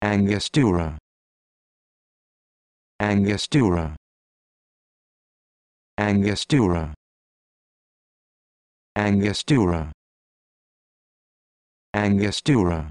Angostura Angostura Angostura Angostura Angostura